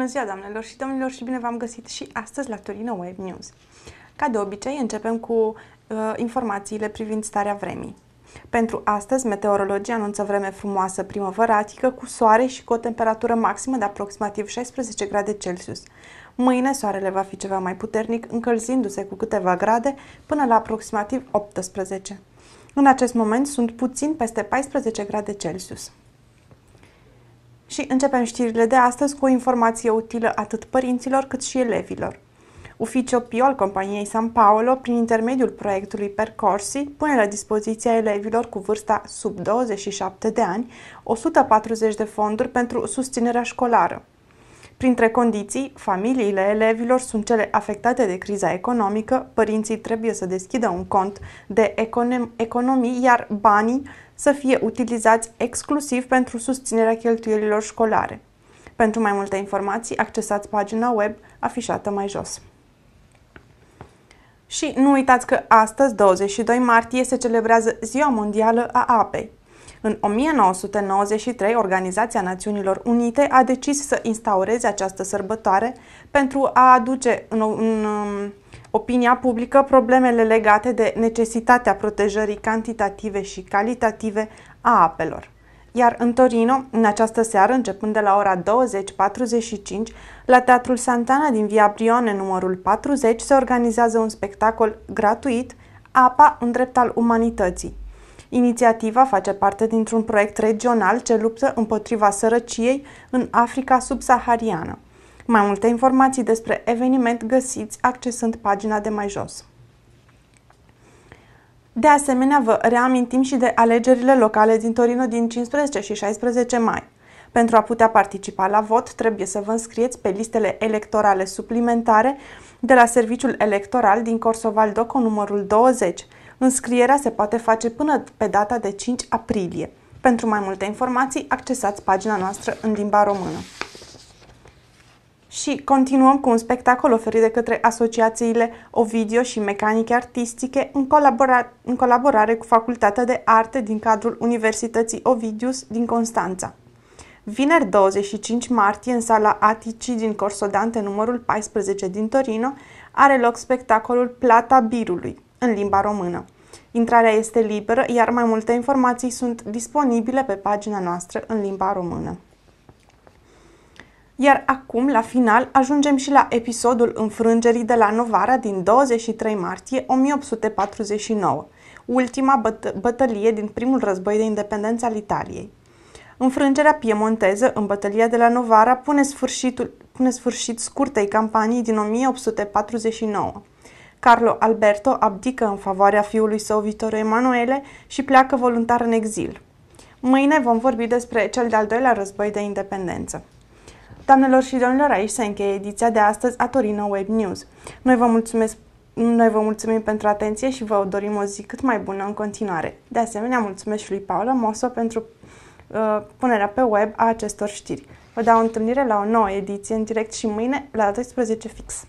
Bună ziua, doamnelor și domnilor, și bine v-am găsit și astăzi la Torino Web News. Ca de obicei, începem cu uh, informațiile privind starea vremii. Pentru astăzi, meteorologia anunță vreme frumoasă primăvăratică cu soare și cu o temperatură maximă de aproximativ 16 grade Celsius. Mâine soarele va fi ceva mai puternic, încălzindu-se cu câteva grade până la aproximativ 18. În acest moment sunt puțin peste 14 grade Celsius. Și începem știrile de astăzi cu o informație utilă atât părinților cât și elevilor. Uficio Pio al companiei San Paolo, prin intermediul proiectului Percorsi, pune la dispoziția elevilor cu vârsta sub 27 de ani 140 de fonduri pentru susținerea școlară. Printre condiții, familiile elevilor sunt cele afectate de criza economică, părinții trebuie să deschidă un cont de econom- economii, iar banii să fie utilizați exclusiv pentru susținerea cheltuielilor școlare. Pentru mai multe informații, accesați pagina web afișată mai jos. Și nu uitați că astăzi, 22 martie, se celebrează Ziua Mondială a Apei. În 1993, Organizația Națiunilor Unite a decis să instaureze această sărbătoare pentru a aduce în, în um, opinia publică problemele legate de necesitatea protejării cantitative și calitative a apelor. Iar în Torino, în această seară, începând de la ora 20.45, la Teatrul Santana din Via Brione, numărul 40, se organizează un spectacol gratuit, Apa, un drept al umanității. Inițiativa face parte dintr-un proiect regional ce luptă împotriva sărăciei în Africa subsahariană. Mai multe informații despre eveniment găsiți accesând pagina de mai jos. De asemenea, vă reamintim și de alegerile locale din Torino din 15 și 16 mai. Pentru a putea participa la vot, trebuie să vă înscrieți pe listele electorale suplimentare de la Serviciul Electoral din Corsoval Doco numărul 20, Înscrierea se poate face până pe data de 5 aprilie. Pentru mai multe informații, accesați pagina noastră în limba română. Și continuăm cu un spectacol oferit de către asociațiile Ovidio și Mecanice Artistice în, colabora- în colaborare cu Facultatea de Arte din cadrul Universității Ovidius din Constanța. Vineri 25 martie, în sala Atici din Corsodante, numărul 14 din Torino, are loc spectacolul Plata Birului în limba română. Intrarea este liberă, iar mai multe informații sunt disponibile pe pagina noastră în limba română. Iar acum, la final, ajungem și la episodul înfrângerii de la Novara din 23 martie 1849, ultima bătă- bătălie din primul război de independență al Italiei. Înfrângerea piemonteză în bătălia de la Novara pune, sfârșitul, pune sfârșit scurtei campanii din 1849. Carlo Alberto abdică în favoarea fiului său Vittorio Emanuele și pleacă voluntar în exil. Mâine vom vorbi despre cel de-al doilea război de independență. Doamnelor și domnilor, aici se încheie ediția de astăzi a Torino Web News. Noi vă, mulțumesc, noi vă mulțumim pentru atenție și vă dorim o zi cât mai bună în continuare. De asemenea, mulțumesc și lui Paula Moso pentru uh, punerea pe web a acestor știri. Vă dau întâlnire la o nouă ediție în direct și mâine la 12 fix.